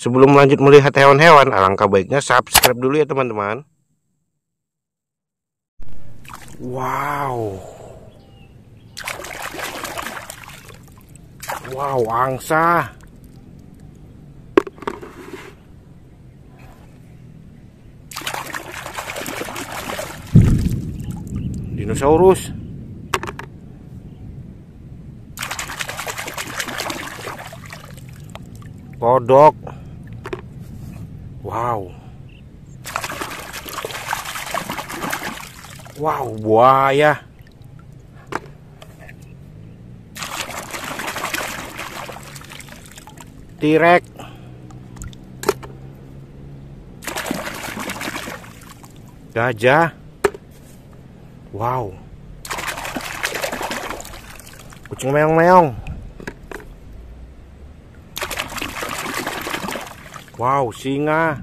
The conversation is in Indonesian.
Sebelum lanjut melihat hewan-hewan, alangkah baiknya subscribe dulu ya teman-teman. Wow. Wow, angsa. Dinosaurus. Kodok. Wow. Wow, buaya. T-Rex. Gajah. Wow. Kucing meong-meong. 哇哦，新啊！